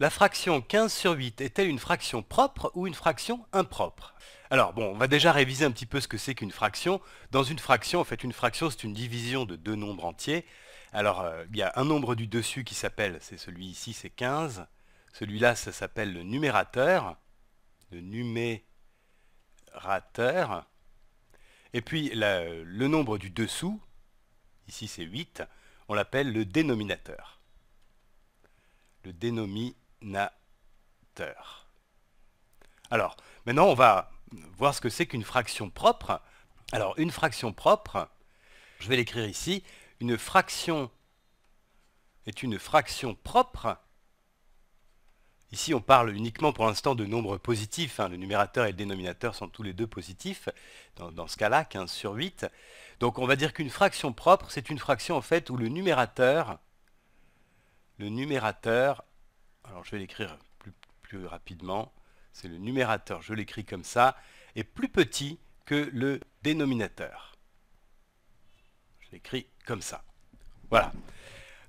La fraction 15 sur 8 est-elle une fraction propre ou une fraction impropre Alors bon, on va déjà réviser un petit peu ce que c'est qu'une fraction. Dans une fraction, en fait, une fraction c'est une division de deux nombres entiers. Alors euh, il y a un nombre du dessus qui s'appelle, c'est celui ici, c'est 15. Celui-là, ça s'appelle le numérateur. Le numérateur. Et puis le nombre du dessous, ici c'est 8, on l'appelle le dénominateur. Le dénominateur alors, maintenant, on va voir ce que c'est qu'une fraction propre. Alors, une fraction propre, je vais l'écrire ici, une fraction est une fraction propre. Ici, on parle uniquement pour l'instant de nombres positifs. Hein. Le numérateur et le dénominateur sont tous les deux positifs, dans, dans ce cas-là, 15 sur 8. Donc, on va dire qu'une fraction propre, c'est une fraction en fait où le numérateur, le numérateur alors je vais l'écrire plus, rapidement. C'est le numérateur, je l'écris comme ça, est plus petit que le dénominateur. Je l'écris comme ça. Voilà.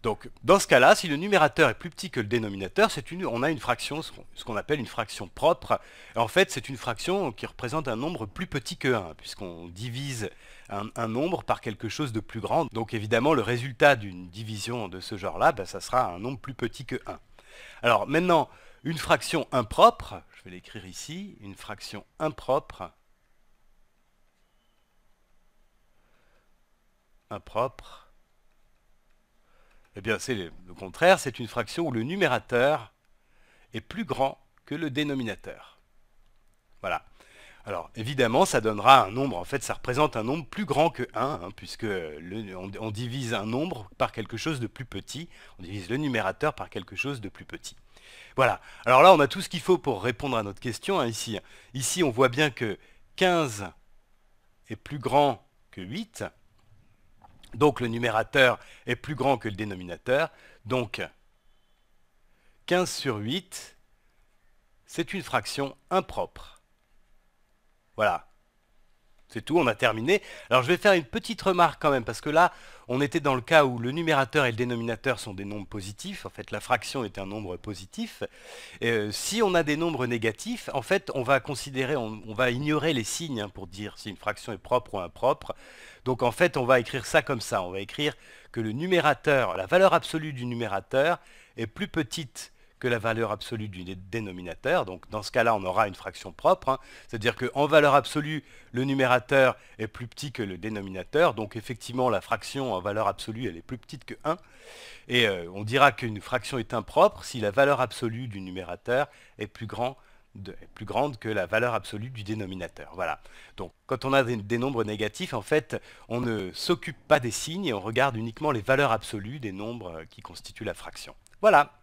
Donc, dans ce cas-là, si le numérateur est plus petit que le dénominateur, une, on a une fraction, ce qu'on appelle une fraction propre. En fait, c'est une fraction qui représente un nombre plus petit que 1, puisqu'on divise un, nombre par quelque chose de plus grand. Donc, évidemment, le résultat d'une division de ce genre-là, ben, ça sera un nombre plus petit que 1. Alors maintenant, une fraction impropre, je vais l'écrire ici, une fraction impropre, impropre, eh bien c'est le contraire, c'est une fraction où le numérateur est plus grand que le dénominateur. Voilà. Alors évidemment, ça donnera un nombre, en fait ça représente un nombre plus grand que 1, hein, puisque on, divise un nombre par quelque chose de plus petit, on divise le numérateur par quelque chose de plus petit. Voilà, alors là on a tout ce qu'il faut pour répondre à notre question hein, ici. Ici on voit bien que 15 est plus grand que 8, donc le numérateur est plus grand que le dénominateur, donc 15 sur 8, c'est une fraction impropre. Voilà. C'est tout, on a terminé. Alors je vais faire une petite remarque quand même, parce que là, on était dans le cas où le numérateur et le dénominateur sont des nombres positifs. En fait, la fraction est un nombre positif. Euh, si on a des nombres négatifs, en fait, on va considérer, on, va ignorer les signes hein, pour dire si une fraction est propre ou impropre. Donc en fait, on va écrire ça comme ça. On va écrire que le numérateur, la valeur absolue du numérateur est plus petite que la valeur absolue du dénominateur. Donc dans ce cas-là, on aura une fraction propre. Hein. C'est-à-dire que en valeur absolue, le numérateur est plus petit que le dénominateur. Donc effectivement, la fraction en valeur absolue, elle est plus petite que 1. Et euh, on dira qu'une fraction est impropre si la valeur absolue du numérateur est plus grand, plus grande que la valeur absolue du dénominateur. Voilà. Donc, quand on a des, des nombres négatifs, en fait, on ne s'occupe pas des signes et on regarde uniquement les valeurs absolues des nombres euh, qui constituent la fraction. Voilà.